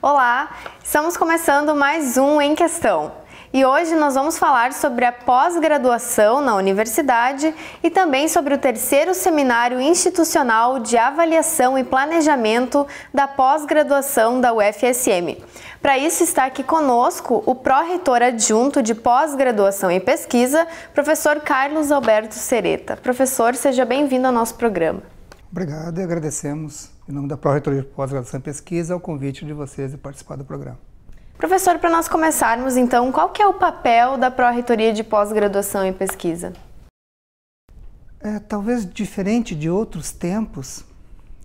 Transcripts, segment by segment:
Olá, estamos começando mais um Em Questão. E hoje nós vamos falar sobre a pós-graduação na universidade e também sobre o terceiro seminário institucional de avaliação e planejamento da pós-graduação da UFSM. Para isso está aqui conosco o pró-reitor adjunto de pós-graduação e pesquisa, professor Carlos Alberto Sereta. Professor, seja bem-vindo ao nosso programa. Obrigado e agradecemos, em nome da Pró-Reitoria de Pós-Graduação e Pesquisa, o convite de vocês de participar do programa. Professor, para nós começarmos então, qual que é o papel da Pró-Reitoria de Pós-Graduação e Pesquisa? É, talvez diferente de outros tempos,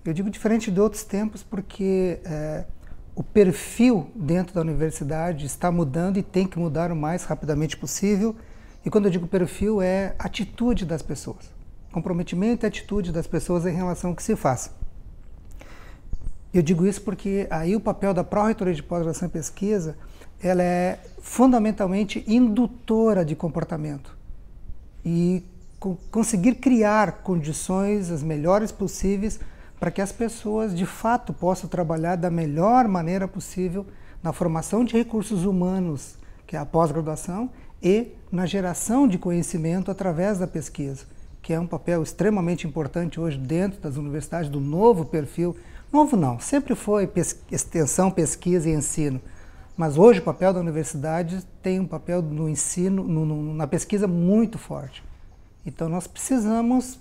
eu digo diferente de outros tempos porque é, o perfil dentro da universidade está mudando e tem que mudar o mais rapidamente possível. E quando eu digo perfil, é atitude das pessoas comprometimento e atitude das pessoas em relação ao que se faz. Eu digo isso porque aí o papel da Pró-Reitoria de Pós-Graduação e Pesquisa ela é fundamentalmente indutora de comportamento e co conseguir criar condições as melhores possíveis para que as pessoas de fato possam trabalhar da melhor maneira possível na formação de recursos humanos, que é a pós-graduação, e na geração de conhecimento através da pesquisa que é um papel extremamente importante hoje dentro das universidades, do novo perfil. Novo não, sempre foi pes extensão, pesquisa e ensino. Mas hoje o papel da universidade tem um papel no ensino, no, no, na pesquisa muito forte. Então nós precisamos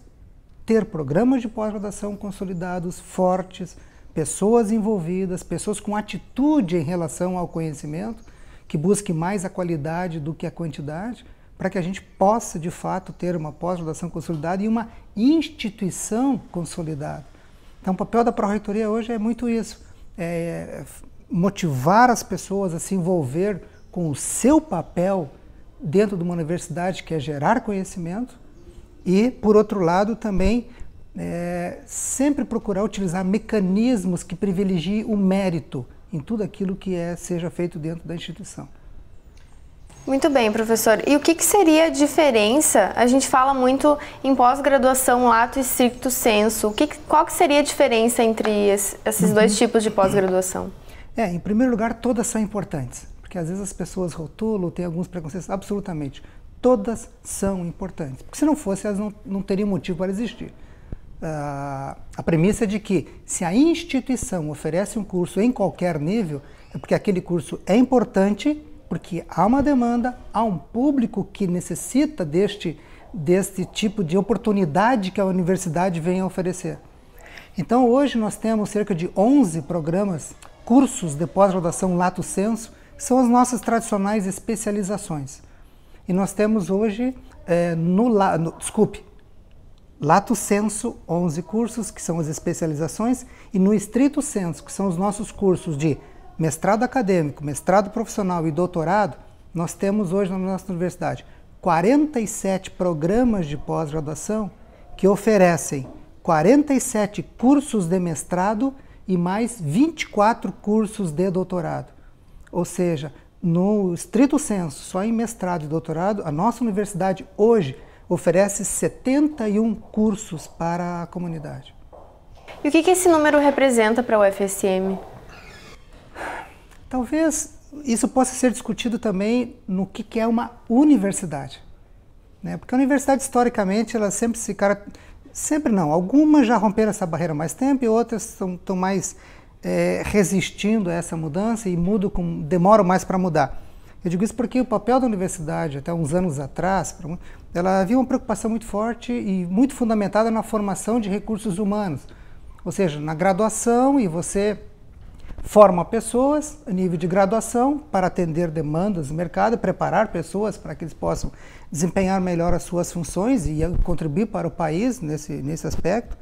ter programas de pós-graduação consolidados, fortes, pessoas envolvidas, pessoas com atitude em relação ao conhecimento, que busque mais a qualidade do que a quantidade, para que a gente possa, de fato, ter uma pós-graduação consolidada e uma instituição consolidada. Então, o papel da pró-reitoria hoje é muito isso, é, é motivar as pessoas a se envolver com o seu papel dentro de uma universidade, que é gerar conhecimento, e, por outro lado, também é, sempre procurar utilizar mecanismos que privilegiem o mérito em tudo aquilo que é, seja feito dentro da instituição. Muito bem, professor. E o que, que, seria a diferença? A gente fala muito em pós-graduação lato e stricto senso. Que, qual que seria a diferença entre esses uhum. dois tipos de pós-graduação? É, em primeiro lugar, todas são importantes, porque às vezes as pessoas rotulam, têm alguns preconceitos, absolutamente. Todas são importantes, porque se não fosse, elas não, não teriam motivo para existir. Uh, a premissa é de que se a instituição oferece um curso em qualquer nível, é porque aquele curso é importante porque há uma demanda, há um público que necessita deste, deste tipo de oportunidade que a universidade vem a oferecer. Então, hoje nós temos cerca de 11 programas, cursos de pós-graduação Lato Senso, que são as nossas tradicionais especializações. E nós temos hoje, é, no, no, desculpe, Lato Senso, 11 cursos, que são as especializações, e no estrito senso, que são os nossos cursos de mestrado acadêmico, mestrado profissional e doutorado, nós temos hoje na nossa universidade 47 programas de pós-graduação que oferecem 47 cursos de mestrado e mais 24 cursos de doutorado. Ou seja, no estrito senso, só em mestrado e doutorado, a nossa universidade hoje oferece 71 cursos para a comunidade. E o que, esse número representa para a UFSM? Talvez isso possa ser discutido também no que, é uma universidade. Né? Porque a universidade, historicamente, ela sempre se cara... Sempre não. Algumas já romperam essa barreira há mais tempo e outras estão mais é, resistindo a essa mudança e mudam com, demoram mais para mudar. Eu digo isso porque o papel da universidade, até uns anos atrás, ela havia uma preocupação muito forte e muito fundamentada na formação de recursos humanos. Ou seja, na graduação e você forma pessoas a nível de graduação para atender demandas do mercado, preparar pessoas para que eles possam desempenhar melhor as suas funções e eh, contribuir para o país nesse, nesse aspecto.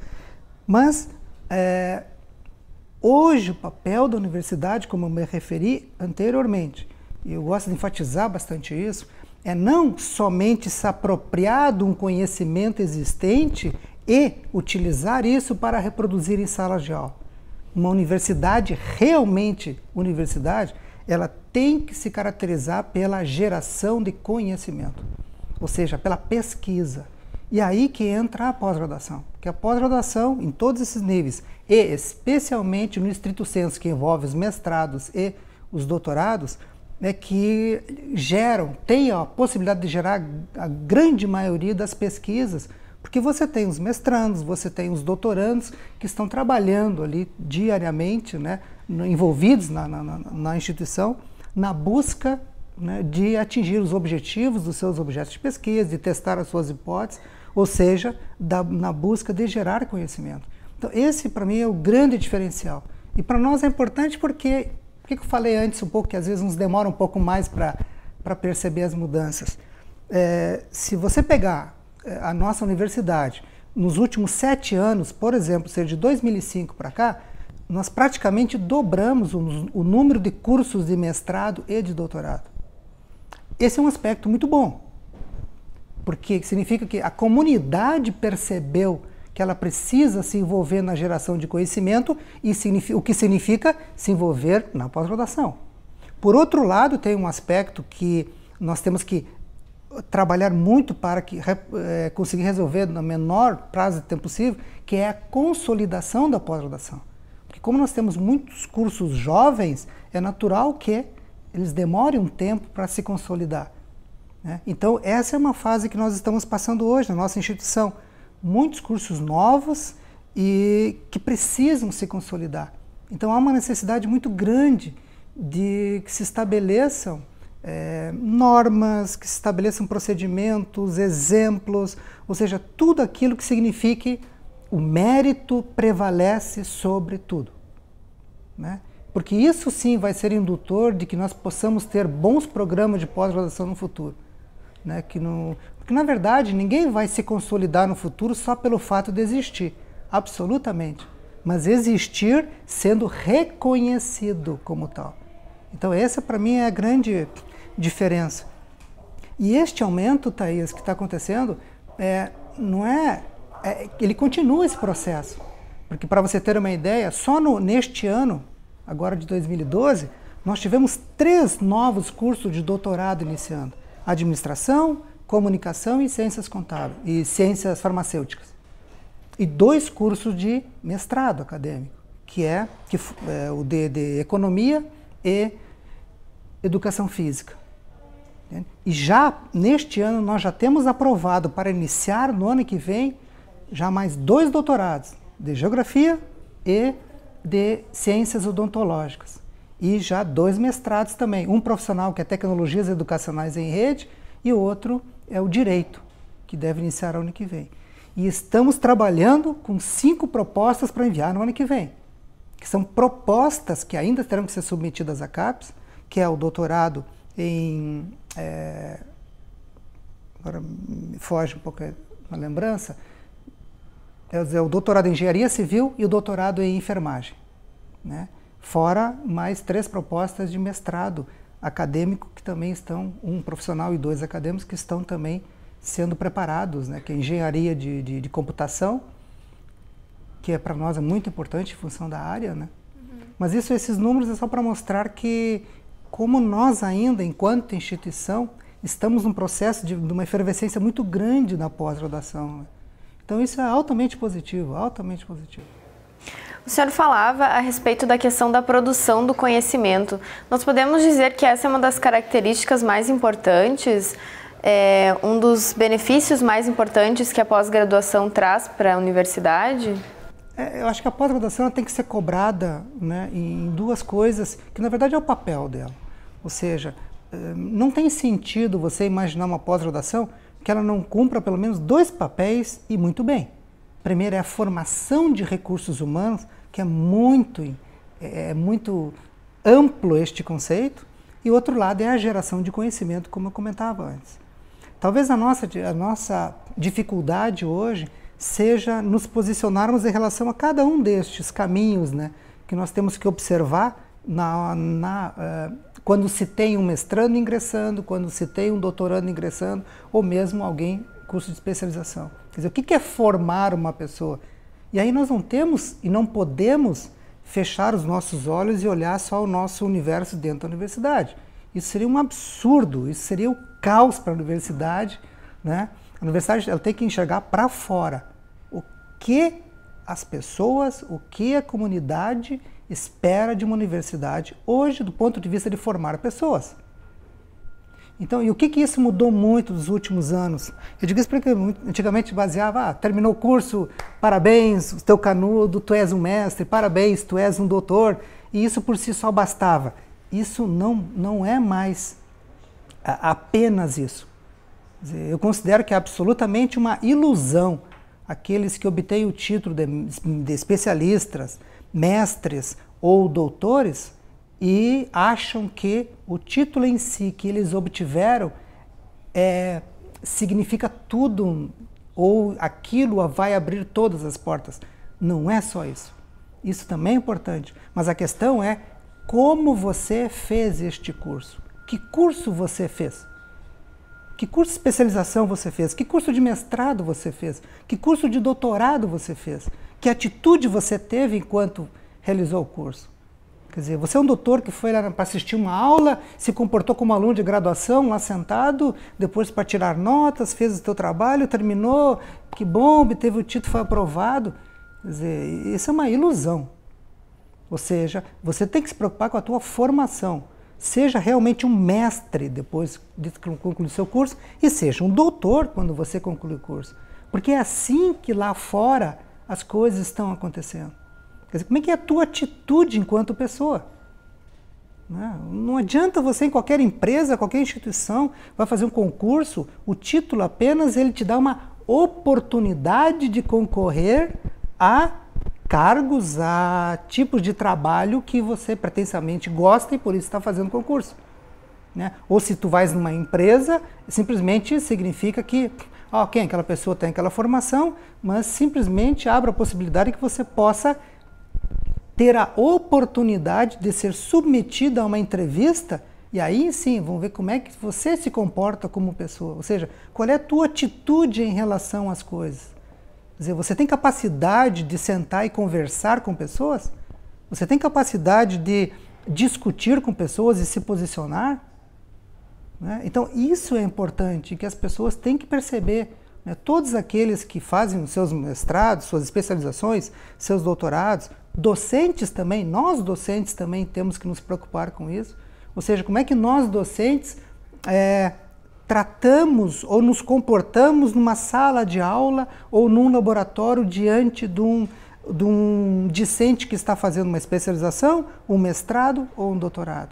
Mas é, hoje o papel da universidade, como eu me referi anteriormente, e eu gosto de enfatizar bastante isso, é não somente se apropriar de um conhecimento existente e utilizar isso para reproduzir em sala de aula uma universidade realmente universidade, ela tem que se caracterizar pela geração de conhecimento, ou seja, pela pesquisa. E aí que entra a pós-graduação, porque a pós-graduação em todos esses níveis, e especialmente no estrito senso que envolve os mestrados e os doutorados, é que geram, tem a possibilidade de gerar a grande maioria das pesquisas porque você tem os mestrandos, você tem os doutorandos que estão trabalhando ali diariamente, né, envolvidos na, na, na instituição, na busca né, de atingir os objetivos dos seus objetos de pesquisa, de testar as suas hipóteses, ou seja, da, na busca de gerar conhecimento. Então, esse para mim é o grande diferencial. E para nós é importante porque, o que eu falei antes um pouco que às vezes nos demora um pouco mais para perceber as mudanças. É, se você pegar eh, a nossa universidade, nos últimos sete anos, por exemplo, seja de 2005 para cá, nós praticamente dobramos o, o número de cursos de mestrado e de doutorado. Esse é um aspecto muito bom, porque significa que a comunidade percebeu que ela precisa se envolver na geração de conhecimento e o que significa se envolver na pós-graduação. Por outro lado, tem um aspecto que nós temos que trabalhar muito para que, é, conseguir resolver no menor prazo de tempo possível, que é a consolidação da pós-graduação. Porque como nós temos muitos cursos jovens, é natural que eles demorem um tempo para se consolidar. Né? Então, essa é uma fase que nós estamos passando hoje na nossa instituição. Muitos cursos novos e que precisam se consolidar. Então, há uma necessidade muito grande de que se estabeleçam é, normas, que estabeleçam procedimentos, exemplos, ou seja, tudo aquilo que signifique o mérito prevalece sobre tudo. Né? Porque isso sim vai ser indutor de que nós possamos ter bons programas de pós-graduação no futuro. Né? Que no, porque, na verdade, ninguém vai se consolidar no futuro só pelo fato de existir, absolutamente. Mas existir sendo reconhecido como tal. Então, essa para mim é a grande diferença. E este aumento, Thaís, que está acontecendo, é, não é, é, ele continua esse processo. Porque, para você ter uma ideia, só no, neste ano, agora de 2012, nós tivemos três novos cursos de doutorado iniciando: administração, comunicação e ciências contábeis e ciências farmacêuticas. E dois cursos de mestrado acadêmico, que é, que, é o de, de economia e educação física. Né? E já neste ano nós já temos aprovado para iniciar no ano que vem já mais dois doutorados de geografia e de ciências odontológicas. E já dois mestrados também, um profissional que é tecnologias educacionais em rede e o outro é o direito, que deve iniciar ano que vem. E estamos trabalhando com cinco propostas para enviar no ano que vem, que são propostas que ainda terão que ser submetidas à CAPES, que é o doutorado em é, agora me foge um pouco a lembrança, é, é o doutorado em engenharia civil e o doutorado em enfermagem, né? Fora mais três propostas de mestrado acadêmico que também estão um profissional e dois acadêmicos que estão também sendo preparados, né? Que é engenharia de, de, de computação, que é para nós é muito importante em função da área, né? Uhum. Mas isso, esses números é só para mostrar que como nós ainda, enquanto instituição, estamos num processo de, de uma efervescência muito grande na pós-graduação. Né? Então isso é altamente positivo, altamente positivo. O senhor falava a respeito da questão da produção do conhecimento. Nós podemos dizer que essa é uma das características mais importantes, é, um dos benefícios mais importantes que a pós-graduação traz para a universidade? É, eu acho que a pós-graduação tem que ser cobrada né, em duas coisas, que na verdade é o papel dela. Ou seja, eh, não tem sentido você imaginar uma pós-graduação que ela não cumpra pelo menos dois papéis e muito bem. Primeiro é a formação de recursos humanos, que é muito, é, é, é muito amplo este conceito, e o outro lado é a geração de conhecimento, como eu comentava antes. Talvez a nossa, a nossa dificuldade hoje seja nos posicionarmos em relação a cada um destes caminhos, né? Que nós temos que observar na, na, uh, quando se tem um mestrando ingressando, quando se tem um doutorando ingressando, ou mesmo alguém curso de especialização. Quer dizer, o que é formar uma pessoa? E aí nós não temos e não podemos fechar os nossos olhos e olhar só o nosso universo dentro da universidade. Isso seria um absurdo, isso seria o um caos para a universidade, né? A universidade ela tem que enxergar para fora que as pessoas, o que a comunidade espera de uma universidade hoje do ponto de vista de formar pessoas. Então, e o que, que isso mudou muito nos últimos anos? Eu digo isso porque antigamente baseava, ah, terminou o curso, parabéns, o teu canudo, tu és um mestre, parabéns, tu és um doutor, e isso por si só bastava. Isso não, não é mais apenas isso. Eu considero que é absolutamente uma ilusão aqueles que obtêm o título de, de especialistas, mestres ou doutores e acham que o título em si que eles obtiveram é, significa tudo ou aquilo vai abrir todas as portas. Não é só isso. Isso também é importante, mas a questão é como você fez este curso? Que curso você fez? Que curso de especialização você fez? Que curso de mestrado você fez? Que curso de doutorado você fez? Que atitude você teve enquanto realizou o curso? Quer dizer, você é um doutor que foi lá para assistir uma aula, se comportou como aluno de graduação, lá sentado, depois para tirar notas, fez o seu trabalho, terminou, que bom, teve o título, foi aprovado. Quer dizer, isso é uma ilusão. Ou seja, você tem que se preocupar com a tua formação seja realmente um mestre depois de concluir seu curso e seja um doutor quando você conclui o curso. Porque é assim que lá fora as coisas estão acontecendo. Quer dizer, como é que é a tua atitude enquanto pessoa? Né? Não adianta você em qualquer empresa, qualquer instituição, vai fazer um concurso, o título apenas ele te dá uma oportunidade de concorrer a cargos, a tipos de trabalho que você pretensamente gosta e por isso está fazendo concurso. Né? Ou se tu vais numa empresa, simplesmente significa que ó, quem é aquela pessoa tem aquela formação, mas simplesmente abre a possibilidade que você possa ter a oportunidade de ser submetido a uma entrevista e aí sim, vamos ver como é que você se comporta como pessoa, ou seja, qual é a tua atitude em relação às coisas dizer, você tem capacidade de sentar e conversar com pessoas? Você tem capacidade de discutir com pessoas e se posicionar? Né? Então, isso é importante, que as pessoas têm que perceber. Né? Todos aqueles que fazem os seus mestrados, suas especializações, seus doutorados, docentes também, nós docentes também temos que nos preocupar com isso. Ou seja, como é que nós docentes é, tratamos ou nos comportamos numa sala de aula ou num laboratório diante de um, de um discente que está fazendo uma especialização, um mestrado ou um doutorado.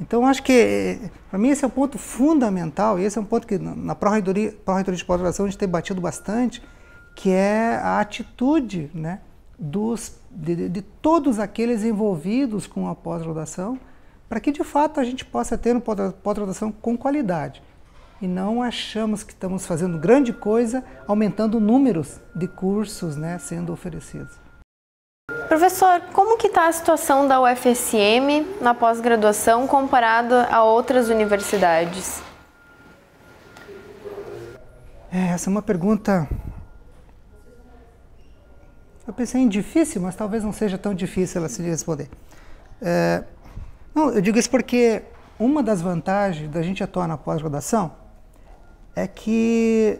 Então, acho que, para mim, esse é um ponto fundamental, e esse é um ponto que na Pró-Reitoria Pró de Pós-Graduação a gente tem batido bastante, que é a atitude né, dos, de, de todos aqueles envolvidos com a pós-graduação, para que, de fato, a gente possa ter uma pós-graduação com qualidade e não achamos que estamos fazendo grande coisa aumentando números de cursos né, sendo oferecidos. Professor, como que está a situação da UFSM na pós-graduação comparada a outras universidades? É, essa é uma pergunta. Eu pensei em difícil, mas talvez não seja tão difícil ela se responder. É... Não, eu digo isso porque uma das vantagens da gente atuar na pós-graduação é que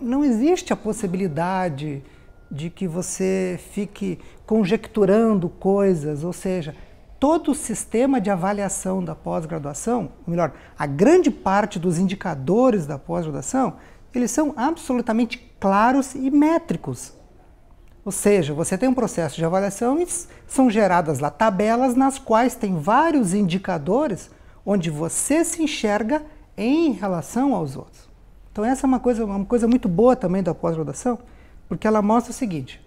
não existe a possibilidade de que você fique conjecturando coisas, ou seja, todo o sistema de avaliação da pós-graduação, melhor, a grande parte dos indicadores da pós-graduação, eles são absolutamente claros e métricos. Ou seja, você tem um processo de avaliação e são geradas lá tabelas nas quais tem vários indicadores onde você se enxerga em relação aos outros. Então essa é uma coisa, uma coisa muito boa também da pós-graduação, porque ela mostra o seguinte: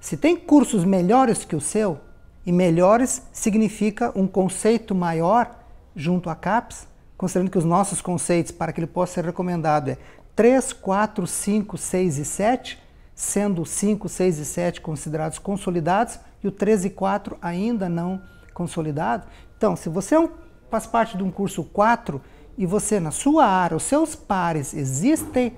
se tem cursos melhores que o seu, e melhores significa um conceito maior junto à CAPES, considerando que os nossos conceitos para que ele possa ser recomendado é 3, 4, 5, 6 e 7, sendo 5, 6 e 7 considerados consolidados e o 3 e 4 ainda não consolidado. Então, se você é faz parte de um curso 4, e você na sua área, os seus pares existem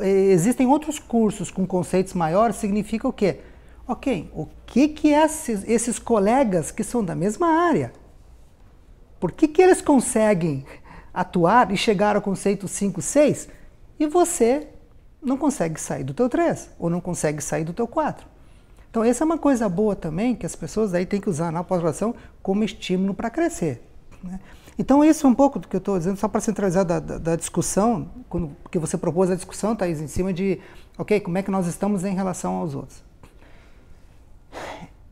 eh, existem outros cursos com conceitos maiores, significa o quê? Ok, o que que esses, esses colegas que são da mesma área, por que que eles conseguem atuar e chegar ao conceito 5, 6 e você não consegue sair do teu 3 ou não consegue sair do teu 4? Então, essa é uma coisa boa também que as pessoas aí têm que usar na pós-graduação como estímulo para crescer. Né? Então, esse é um pouco do que eu estou dizendo, só para centralizar da, da, da discussão, quando, porque você propôs a discussão, Thais, em cima de, ok, como é que nós estamos em relação aos outros.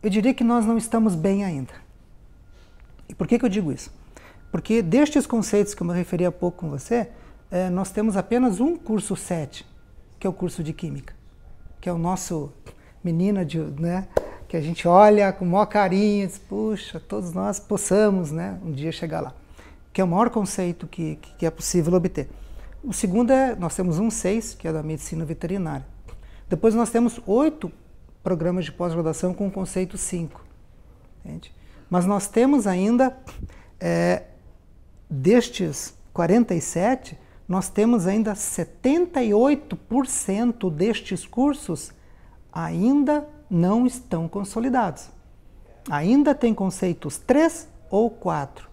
Eu diria que nós não estamos bem ainda. E por que, que eu digo isso? Porque destes conceitos que eu me referi há pouco com você, é, nós temos apenas um curso 7, que é o curso de Química, que é o nosso menina de, né, que a gente olha com o maior carinho, e diz, puxa, todos nós possamos né, um dia chegar lá que é o maior conceito que, que é possível obter. O segundo é, nós temos um seis, que é da medicina veterinária. Depois nós temos oito programas de pós-graduação com o conceito 5. Entende? Mas nós temos ainda, é, destes 47, nós temos ainda 78% destes cursos ainda não estão consolidados. Ainda tem conceitos 3 ou 4.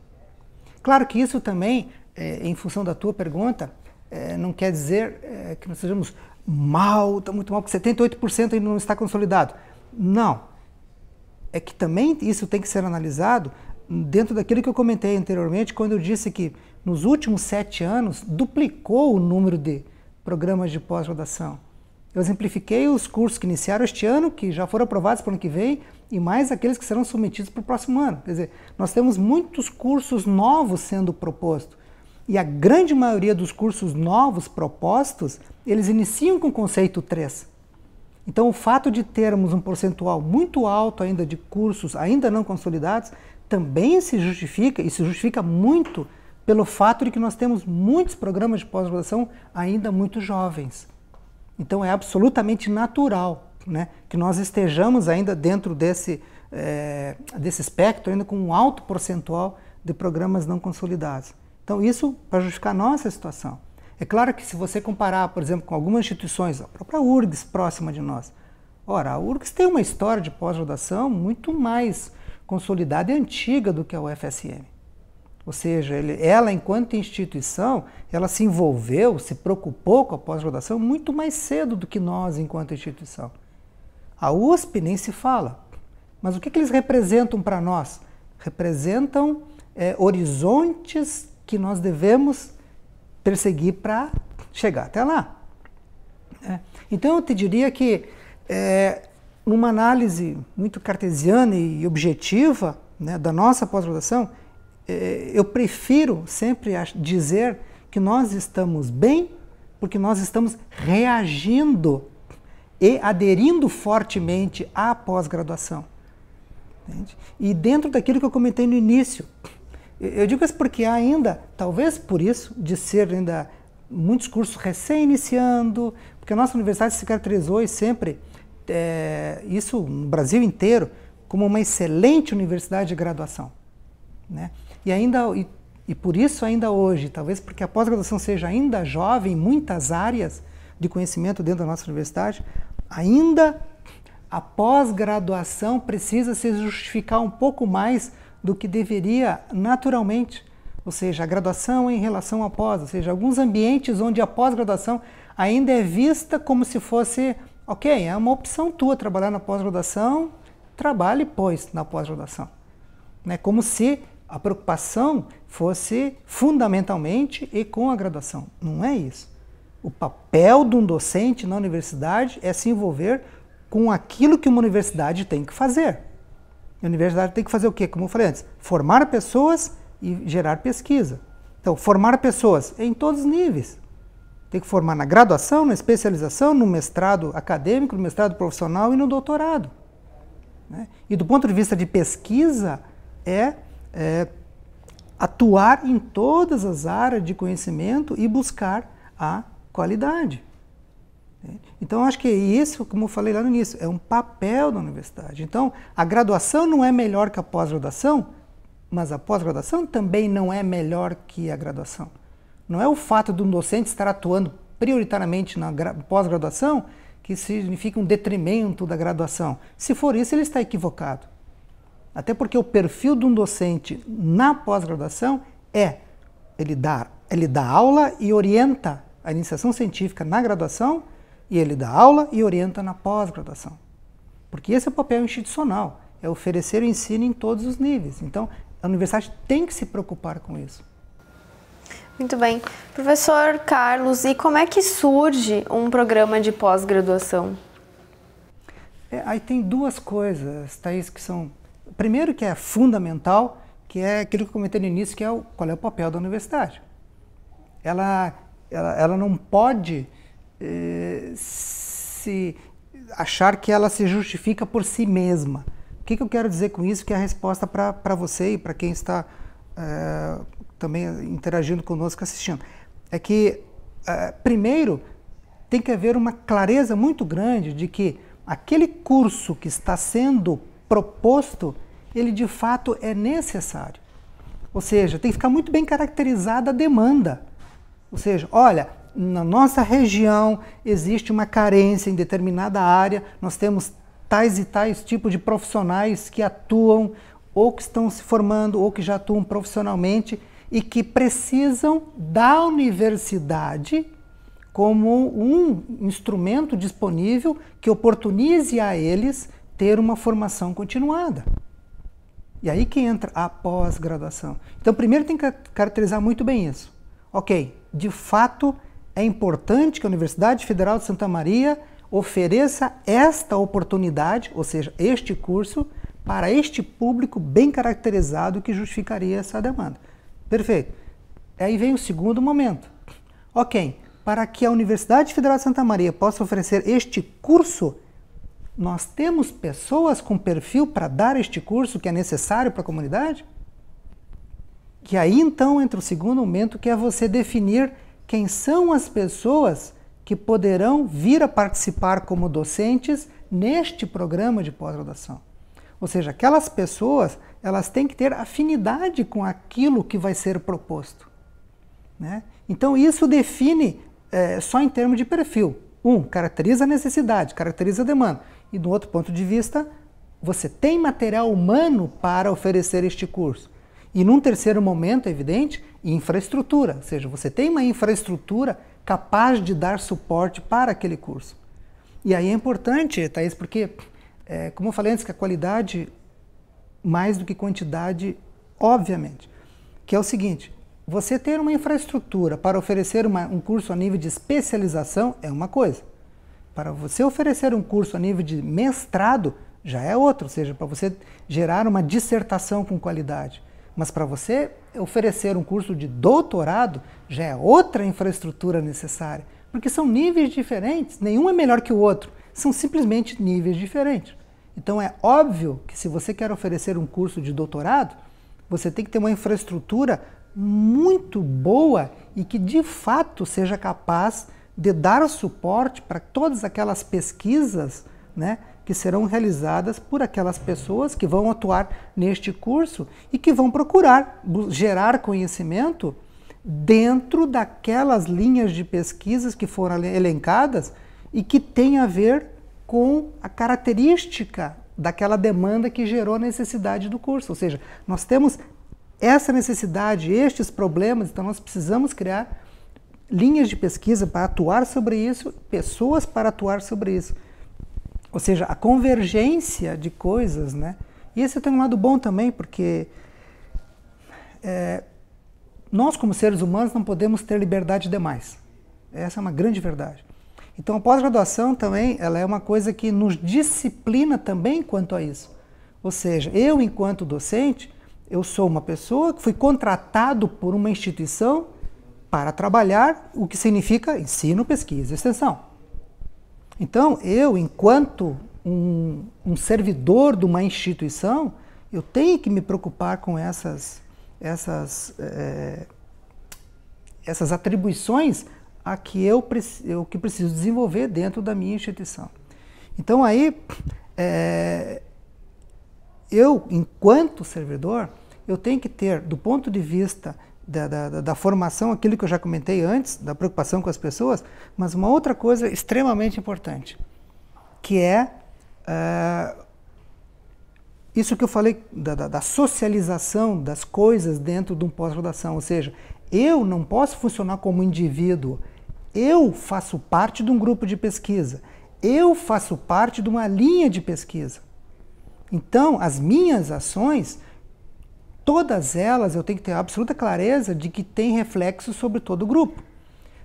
Claro que isso também, é, em função da tua pergunta, é, não quer dizer é, que nós sejamos mal, estamos tá muito mal, porque 78% ainda não está consolidado. Não. É que também isso tem que ser analisado dentro daquilo que eu comentei anteriormente, quando eu disse que nos últimos sete anos duplicou o número de programas de pós-graduação. Eu exemplifiquei os cursos que iniciaram este ano, que já foram aprovados para o ano que vem, e mais aqueles que serão submetidos para o próximo ano. Quer dizer, nós temos muitos cursos novos sendo propostos. E a grande maioria dos cursos novos propostos, eles iniciam com o conceito 3. Então, o fato de termos um percentual muito alto ainda de cursos ainda não consolidados também se justifica, e se justifica muito, pelo fato de que nós temos muitos programas de pós-graduação ainda muito jovens. Então é absolutamente natural né, que nós estejamos ainda dentro desse, é, desse espectro, ainda com um alto percentual de programas não consolidados. Então isso para justificar a nossa situação. É claro que se você comparar, por exemplo, com algumas instituições, a própria URGS próxima de nós, ora, a URGS tem uma história de pós-graduação muito mais consolidada e antiga do que a UFSM. Ou seja, ele, ela, enquanto instituição, ela se envolveu, se preocupou com a pós-graduação muito mais cedo do que nós, enquanto instituição. A USP nem se fala. Mas o que, que eles representam para nós? Representam é, horizontes que nós devemos perseguir para chegar até lá. É. Então, eu te diria que, é, numa análise muito cartesiana e objetiva né, da nossa pós-graduação, é, eu prefiro sempre dizer que nós estamos bem porque nós estamos reagindo e aderindo fortemente à pós-graduação. E dentro daquilo que eu comentei no início, eu digo isso porque ainda, talvez por isso, de ser ainda muitos cursos recém-iniciando, porque a nossa universidade se caracterizou e sempre, é, isso no Brasil inteiro, como uma excelente universidade de graduação. Né? E ainda e, e por isso ainda hoje, talvez porque a pós-graduação seja ainda jovem, muitas áreas de conhecimento dentro da nossa universidade, ainda a pós-graduação precisa se justificar um pouco mais do que deveria naturalmente, ou seja, a graduação em relação à pós, ou seja, alguns ambientes onde a pós-graduação ainda é vista como se fosse, ok, é uma opção tua trabalhar na pós-graduação, trabalhe pois na pós-graduação. Né? Como se a preocupação fosse fundamentalmente e com a graduação. Não é isso. O papel de um docente na universidade é se envolver com aquilo que uma universidade tem que fazer. A universidade tem que fazer o quê? Como eu falei antes, formar pessoas e gerar pesquisa. Então, formar pessoas em todos os níveis. Tem que formar na graduação, na especialização, no mestrado acadêmico, no mestrado profissional e no doutorado. Né? E do ponto de vista de pesquisa, é é, atuar em todas as áreas de conhecimento e buscar a qualidade. Né? Então, acho que é isso, como eu falei lá no início, é um papel da universidade. Então, a graduação não é melhor que a pós-graduação, mas a pós-graduação também não é melhor que a graduação. Não é o fato de um docente estar atuando prioritariamente na pós-graduação que significa um detrimento da graduação. Se for isso, ele está equivocado. Até porque o perfil de um docente na pós-graduação é ele dá, ele dá aula e orienta a iniciação científica na graduação e ele dá aula e orienta na pós-graduação. Porque esse é o papel institucional, é oferecer o ensino em todos os níveis. Então, a universidade tem que se preocupar com isso. Muito bem. Professor Carlos, e como é que surge um programa de pós-graduação? É, aí tem duas coisas, Thais, que são Primeiro que é fundamental, que é aquilo que eu comentei no início, que é o, qual é o papel da universidade. Ela, ela, ela não pode eh, se achar que ela se justifica por si mesma. O que, que eu quero dizer com isso? Que é a resposta para você e para quem está eh, também interagindo conosco, assistindo. É que, eh, primeiro, tem que haver uma clareza muito grande de que aquele curso que está sendo proposto, ele de fato é necessário. Ou seja, tem que ficar muito bem caracterizada a demanda. Ou seja, olha, na nossa região existe uma carência em determinada área, nós temos tais e tais tipos de profissionais que atuam ou que estão se formando ou que já atuam profissionalmente e que precisam da universidade como um instrumento disponível que oportunize a eles ter uma formação continuada. E aí que entra a pós-graduação. Então, primeiro tem que caracterizar muito bem isso. Ok, de fato é importante que a Universidade Federal de Santa Maria ofereça esta oportunidade, ou seja, este curso, para este público bem caracterizado que justificaria essa demanda. Perfeito. Aí vem o segundo momento. Ok, para que a Universidade Federal de Santa Maria possa oferecer este curso, nós temos pessoas com perfil para dar este curso que é necessário para a comunidade? Que aí então entra o segundo momento, que é você definir quem são as pessoas que poderão vir a participar como docentes neste programa de pós-graduação. Ou seja, aquelas pessoas, elas têm que ter afinidade com aquilo que vai ser proposto. Né? Então isso define é, só em termos de perfil. Um, caracteriza a necessidade, caracteriza a demanda. E do outro ponto de vista, você tem material humano para oferecer este curso. E num terceiro momento, é evidente, infraestrutura, ou seja, você tem uma infraestrutura capaz de dar suporte para aquele curso. E aí é importante, Thaís, porque, é, como eu falei antes, que a qualidade, mais do que quantidade, obviamente, que é o seguinte, você ter uma infraestrutura para oferecer uma, um curso a nível de especialização é uma coisa. Para você oferecer um curso a nível de mestrado, já é outro, ou seja, para você gerar uma dissertação com qualidade. Mas para você oferecer um curso de doutorado, já é outra infraestrutura necessária. Porque são níveis diferentes, nenhum é melhor que o outro, são simplesmente níveis diferentes. Então é óbvio que se você quer oferecer um curso de doutorado, você tem que ter uma infraestrutura muito boa e que de fato seja capaz de dar suporte para todas aquelas pesquisas né, que serão realizadas por aquelas pessoas que vão atuar neste curso e que vão procurar gerar conhecimento dentro daquelas linhas de pesquisas que foram elencadas e que tem a ver com a característica daquela demanda que gerou a necessidade do curso. Ou seja, nós temos essa necessidade, estes problemas, então nós precisamos criar linhas de pesquisa para atuar sobre isso, pessoas para atuar sobre isso. Ou seja, a convergência de coisas, né? E esse tem um lado bom também, porque é, nós, como seres humanos, não podemos ter liberdade demais. Essa é uma grande verdade. Então, a pós-graduação também ela é uma coisa que nos disciplina também quanto a isso. Ou seja, eu, enquanto docente, eu sou uma pessoa que fui contratado por uma instituição para trabalhar o que significa ensino, pesquisa e extensão. Então, eu, enquanto um, um, servidor de uma instituição, eu tenho que me preocupar com essas, essas, é, essas atribuições a que eu, eu, que preciso desenvolver dentro da minha instituição. Então, aí, é, eu, enquanto servidor, eu tenho que ter, do ponto de vista da, da, da, formação, aquilo que eu já comentei antes, da preocupação com as pessoas, mas uma outra coisa extremamente importante, que é uh, isso que eu falei da, da, socialização das coisas dentro de um pós-graduação, ou seja, eu não posso funcionar como indivíduo, eu faço parte de um grupo de pesquisa, eu faço parte de uma linha de pesquisa. Então, as minhas ações todas elas eu tenho que ter absoluta clareza de que tem reflexo sobre todo o grupo.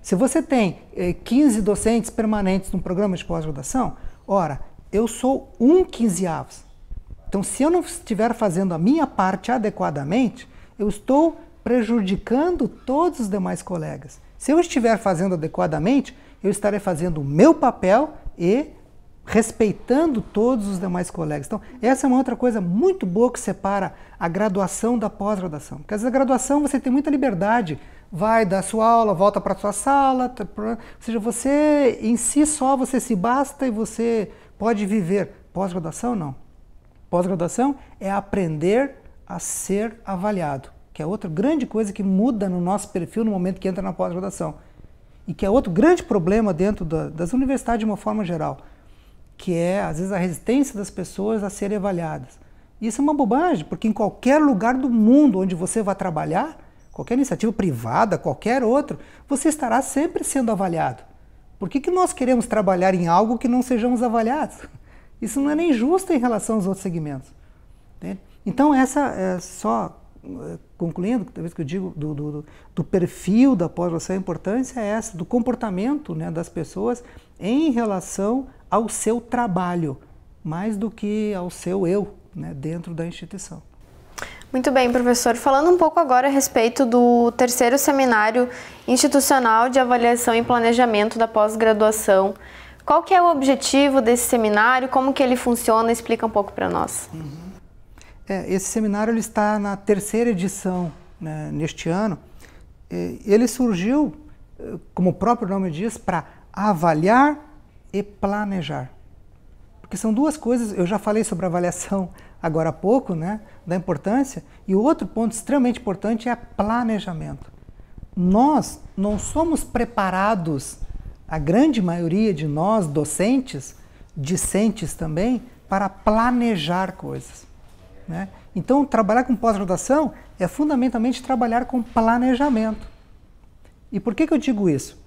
Se você tem eh, 15 docentes permanentes num programa de pós-graduação, ora, eu sou um quinzeavos. Então, se eu não estiver fazendo a minha parte adequadamente, eu estou prejudicando todos os demais colegas. Se eu estiver fazendo adequadamente, eu estarei fazendo o meu papel e respeitando todos os demais colegas. Então, essa é uma outra coisa muito boa que separa a graduação da pós-graduação. Porque às vezes a graduação você tem muita liberdade, vai da sua aula, volta para a sua sala, tá, tá, tá. ou seja, você em si só você se basta e você pode viver. Pós-graduação não. Pós-graduação é aprender a ser avaliado, que é outra grande coisa que muda no nosso perfil no momento que entra na pós-graduação. E que é outro grande problema dentro da, das universidades de uma forma geral que é às vezes a resistência das pessoas a serem avaliadas. Isso é uma bobagem, porque em qualquer lugar do mundo onde você vai trabalhar, qualquer iniciativa privada, qualquer outro, você estará sempre sendo avaliado. Por que, que nós queremos trabalhar em algo que não sejamos avaliados? Isso não é nem justo em relação aos outros segmentos. Entende? Né? Então, essa é só é, concluindo, talvez que eu digo do, do, do perfil da pós-graduação, a importância é essa, do comportamento né, das pessoas em relação ao seu trabalho, mais do que ao seu eu né, dentro da instituição. Muito bem, professor. Falando um pouco agora a respeito do terceiro seminário institucional de avaliação e planejamento da pós-graduação. Qual que é o objetivo desse seminário? Como que ele funciona? Explica um pouco para nós. Uhum. É, esse seminário ele está na terceira edição né, neste ano. Ele surgiu, eh, como o próprio nome diz, para avaliar e planejar. Porque são duas coisas, eu já falei sobre avaliação agora há pouco, né, da importância, e outro ponto extremamente importante é planejamento. Nós não somos preparados, a grande maioria de nós, docentes, discentes também, para planejar coisas. Né? Então, trabalhar com pós-graduação é fundamentalmente trabalhar com planejamento. E por que, que eu digo isso?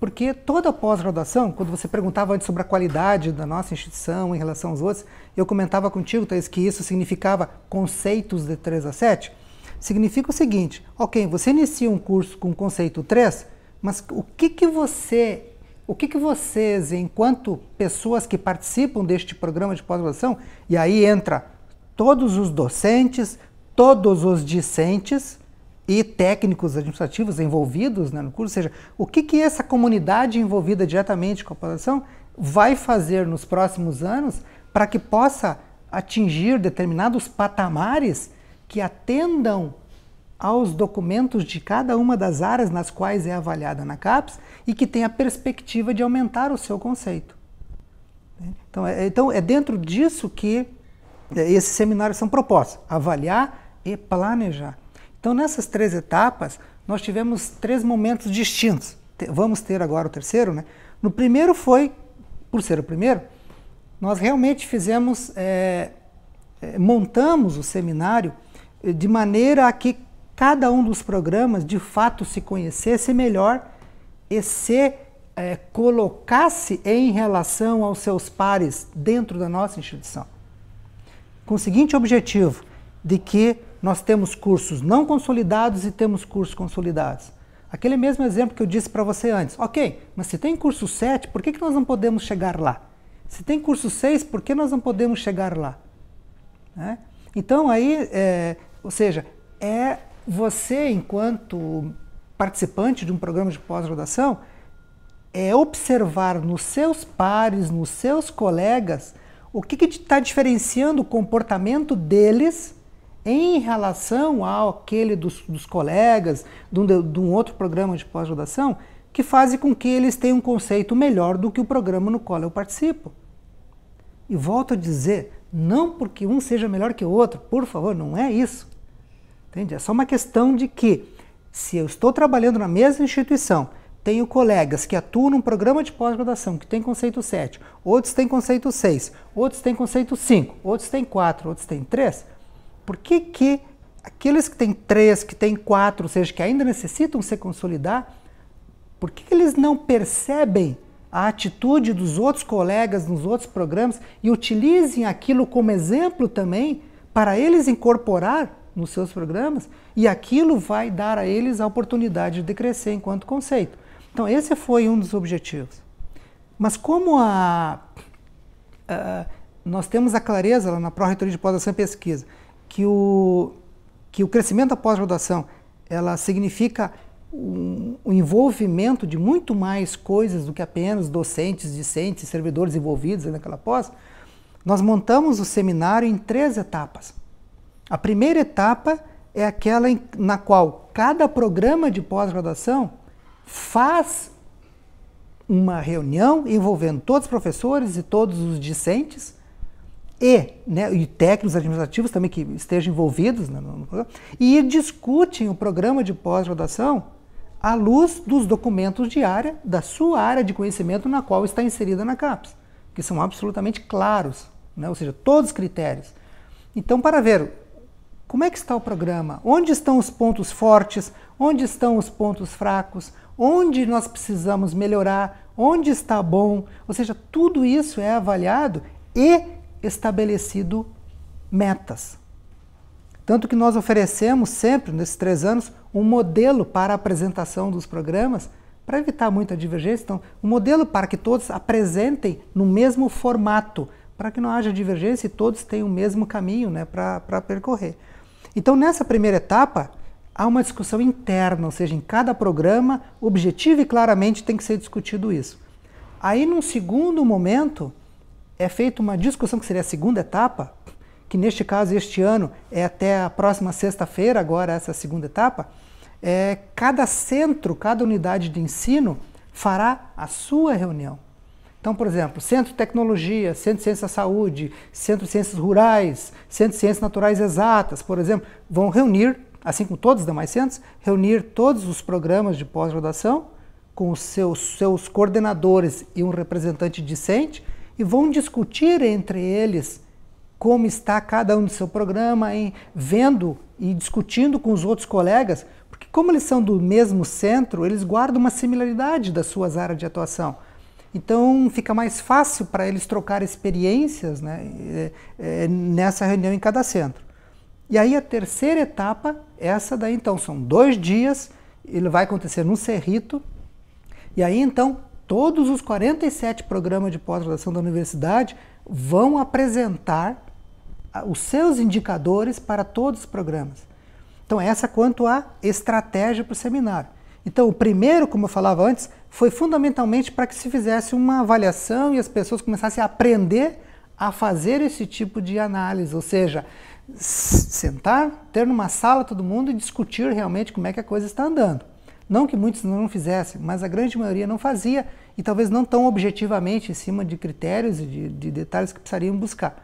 Porque toda pós-graduação, quando você perguntava antes sobre a qualidade da nossa instituição em relação aos outros, eu comentava contigo, Thais, que isso significava conceitos de 3 a 7. Significa o seguinte, ok, você inicia um curso com conceito 3, mas o que, que você o que, que, vocês, enquanto pessoas que participam deste programa de pós-graduação, e aí entra todos os docentes, todos os discentes, e técnicos administrativos envolvidos né, no curso, ou seja, o que, que essa comunidade envolvida diretamente com a população vai fazer nos próximos anos para que possa atingir determinados patamares que atendam aos documentos de cada uma das áreas nas quais é avaliada na CAPES e que tenha a perspectiva de aumentar o seu conceito. Né? Então é, então, é dentro disso que é, esses seminários são propostos: avaliar e planejar. Então, nessas três etapas, nós tivemos três momentos distintos. Vamos ter agora o terceiro, né? No primeiro foi, por ser o primeiro, nós realmente fizemos, é, é montamos o seminário eh, de maneira a que cada um dos programas de fato se conhecesse melhor e se é, colocasse em relação aos seus pares dentro da nossa instituição. Com o seguinte objetivo, de que nós temos cursos não consolidados e temos cursos consolidados. Aquele mesmo exemplo que eu disse para você antes. Ok, mas se tem curso 7, por que, que nós não podemos chegar lá? Se tem curso 6, por que nós não podemos chegar lá? Né? Então, aí, é, ou seja, é você, enquanto participante de um programa de pós-graduação, é observar nos seus pares, nos seus colegas, o que está diferenciando o comportamento deles em relação àquele dos, dos colegas de um, de um outro programa de pós-graduação que fazem com que eles tenham um conceito melhor do que o programa no qual eu participo. E volto a dizer, não porque um seja melhor que o outro, por favor, não é isso. Entende? É só uma questão de que, se eu estou trabalhando na mesma instituição, tenho colegas que atuam num programa de pós-graduação que tem conceito 7, outros têm conceito 6, outros têm conceito 5, outros têm 4, outros têm 3, por que, que aqueles que têm três, que têm quatro, ou seja, que ainda necessitam se consolidar, por que, que eles não percebem a atitude dos outros colegas nos outros programas e utilizem aquilo como exemplo também para eles incorporar nos seus programas e aquilo vai dar a eles a oportunidade de crescer enquanto conceito. Então, esse foi um dos objetivos. Mas como a, a nós temos a clareza lá na Pró-Reitoria de Pós-Ação e Pesquisa que o, que o crescimento da pós-graduação ela significa o envolvimento de muito mais coisas do que apenas docentes, discentes, servidores envolvidos naquela pós, nós montamos o seminário em três etapas. A primeira etapa é aquela em, na qual cada programa de pós-graduação faz uma reunião envolvendo todos os professores e todos os discentes e, né, e técnicos administrativos também que estejam envolvidos né, no, programa, e discutem o programa de pós-graduação à luz dos documentos de área, da sua área de conhecimento na qual está inserida na CAPES, que são absolutamente claros, né, ou seja, todos os critérios. Então, para ver como é que está o programa, onde estão os pontos fortes, onde estão os pontos fracos, onde nós precisamos melhorar, onde está bom, ou seja, tudo isso é avaliado e estabelecido metas. Tanto que nós oferecemos sempre, nesses três anos, um modelo para a apresentação dos programas, para evitar muita divergência. Então, um modelo para que todos apresentem no mesmo formato, para que não haja divergência e todos tenham o mesmo caminho né, para percorrer. Então, nessa primeira etapa, há uma discussão interna, ou seja, em cada programa, objetivo e claramente tem que ser discutido isso. Aí, num segundo momento, é feita uma discussão que seria a segunda etapa, que neste caso, este ano, é até a próxima sexta-feira, agora essa segunda etapa, é, cada centro, cada unidade de ensino fará a sua reunião. Então, por exemplo, Centro de Tecnologia, Centro de Ciências da Saúde, Centro de Ciências Rurais, Centro de Ciências Naturais Exatas, por exemplo, vão reunir, assim como todos os demais centros, reunir todos os programas de pós-graduação com os seus, seus coordenadores e um representante discente e vão discutir entre eles como está cada um do seu programa, em, vendo e discutindo com os outros colegas, porque como eles são do mesmo centro, eles guardam uma similaridade das suas áreas de atuação. Então fica mais fácil para eles trocar experiências né, é, é, nessa reunião em cada centro. E aí a terceira etapa, essa daí então, são dois dias, ele vai acontecer no Cerrito, e aí então Todos os 47 programas de pós-graduação da universidade vão apresentar ah, os seus indicadores para todos os programas. Então, essa quanto à estratégia para o seminário. Então, o primeiro, como eu falava antes, foi fundamentalmente para que se fizesse uma avaliação e as pessoas começassem a aprender a fazer esse tipo de análise, ou seja, sentar, ter numa sala todo mundo e discutir realmente como é que a coisa está andando. Não que muitos não fizessem, mas a grande maioria não fazia e talvez não tão objetivamente em cima de critérios e de, de detalhes que precisariam buscar.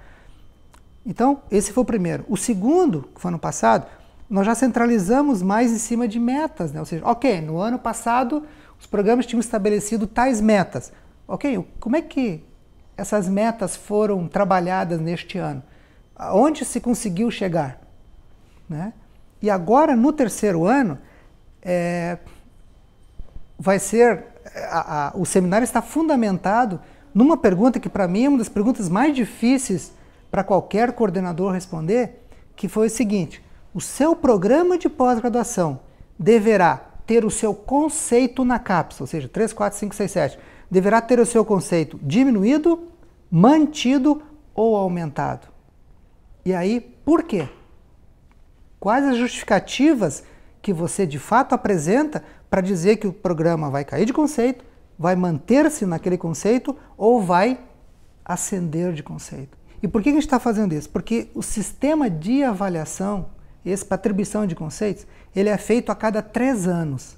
Então, esse foi o primeiro. O segundo, que foi no passado, nós já centralizamos mais em cima de metas, né? Ou seja, ok, no ano passado os programas tinham estabelecido tais metas. Ok, como é que essas metas foram trabalhadas neste ano? Onde se conseguiu chegar? Né? E agora, no terceiro ano, é, vai ser. A, a, o seminário está fundamentado numa pergunta que, para mim, é uma das perguntas mais difíceis para qualquer coordenador responder, que foi o seguinte: o seu programa de pós-graduação deverá ter o seu conceito na cápsula, ou seja, 3, 4, 5, 6, 7, deverá ter o seu conceito diminuído, mantido ou aumentado. E aí, por quê? Quais as justificativas que você de fato apresenta para dizer que o programa vai cair de conceito, vai manter-se naquele conceito ou vai ascender de conceito. E por que a gente está fazendo isso? Porque o sistema de avaliação, esse para atribuição de conceitos, ele é feito a cada três anos.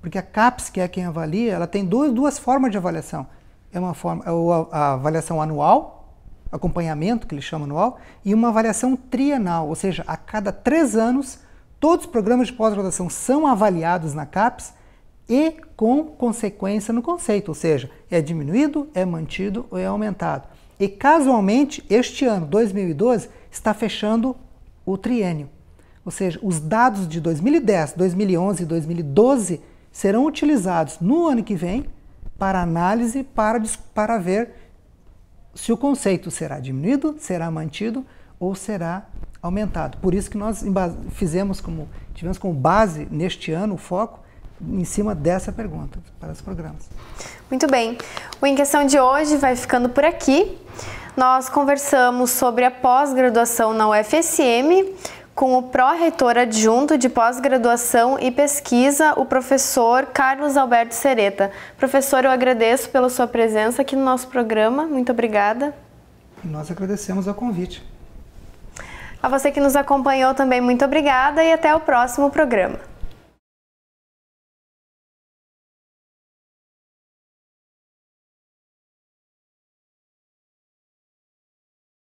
Porque a CAPES, que é quem avalia, ela tem duas, duas formas de avaliação. É uma forma, é a avaliação anual, acompanhamento, que eles chamam anual, e uma avaliação trienal, ou seja, a cada três anos Todos os programas de pós-graduação são avaliados na CAPES e com consequência no conceito, ou seja, é diminuído, é mantido ou é aumentado. E casualmente, este ano, 2012, está fechando o triênio. Ou seja, os dados de 2010, 2011 e 2012 serão utilizados no ano que vem para análise, para, para ver se o conceito será diminuído, será mantido ou será aumentado. Por isso que nós fizemos como, tivemos como base neste ano o foco em cima dessa pergunta para os programas. Muito bem. O Em Questão de hoje vai ficando por aqui. Nós conversamos sobre a pós-graduação na UFSM com o pró-reitor adjunto de pós-graduação e pesquisa, o professor Carlos Alberto Sereta. Professor, eu agradeço pela sua presença aqui no nosso programa. Muito obrigada. Nós agradecemos o convite. A você que nos acompanhou também, muito obrigada e até o próximo programa.